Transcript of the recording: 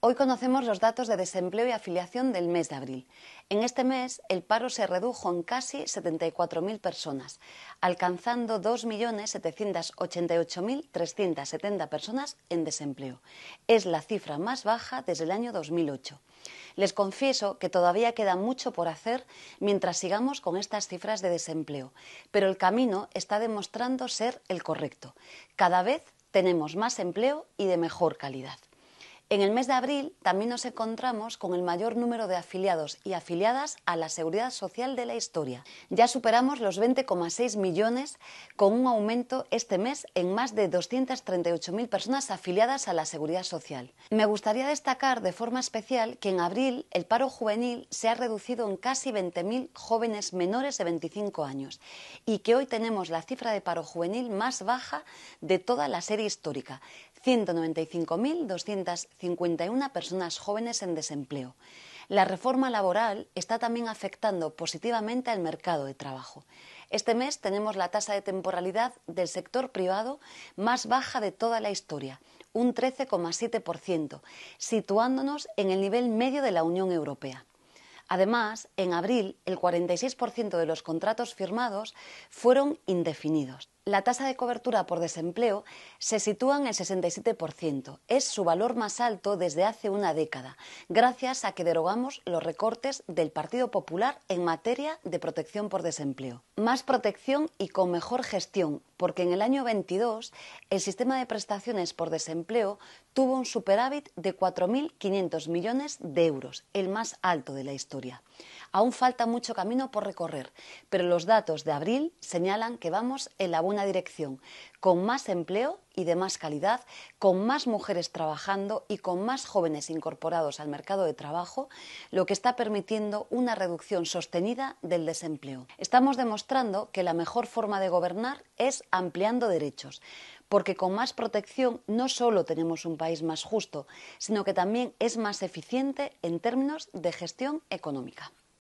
Hoy conocemos los datos de desempleo y afiliación del mes de abril. En este mes, el paro se redujo en casi 74.000 personas, alcanzando 2.788.370 personas en desempleo. Es la cifra más baja desde el año 2008. Les confieso que todavía queda mucho por hacer mientras sigamos con estas cifras de desempleo, pero el camino está demostrando ser el correcto. Cada vez tenemos más empleo y de mejor calidad. En el mes de abril también nos encontramos con el mayor número de afiliados y afiliadas a la Seguridad Social de la historia. Ya superamos los 20,6 millones con un aumento este mes en más de 238.000 personas afiliadas a la Seguridad Social. Me gustaría destacar de forma especial que en abril el paro juvenil se ha reducido en casi 20.000 jóvenes menores de 25 años y que hoy tenemos la cifra de paro juvenil más baja de toda la serie histórica, 195.200 51 personas jóvenes en desempleo. La reforma laboral está también afectando positivamente al mercado de trabajo. Este mes tenemos la tasa de temporalidad del sector privado más baja de toda la historia, un 13,7%, situándonos en el nivel medio de la Unión Europea. Además, en abril, el 46% de los contratos firmados fueron indefinidos la tasa de cobertura por desempleo se sitúa en el 67%. Es su valor más alto desde hace una década, gracias a que derogamos los recortes del Partido Popular en materia de protección por desempleo. Más protección y con mejor gestión, porque en el año 22 el sistema de prestaciones por desempleo tuvo un superávit de 4.500 millones de euros, el más alto de la historia. Aún falta mucho camino por recorrer, pero los datos de abril señalan que vamos en la buena dirección con más empleo y de más calidad, con más mujeres trabajando y con más jóvenes incorporados al mercado de trabajo, lo que está permitiendo una reducción sostenida del desempleo. Estamos demostrando que la mejor forma de gobernar es ampliando derechos, porque con más protección no solo tenemos un país más justo, sino que también es más eficiente en términos de gestión económica.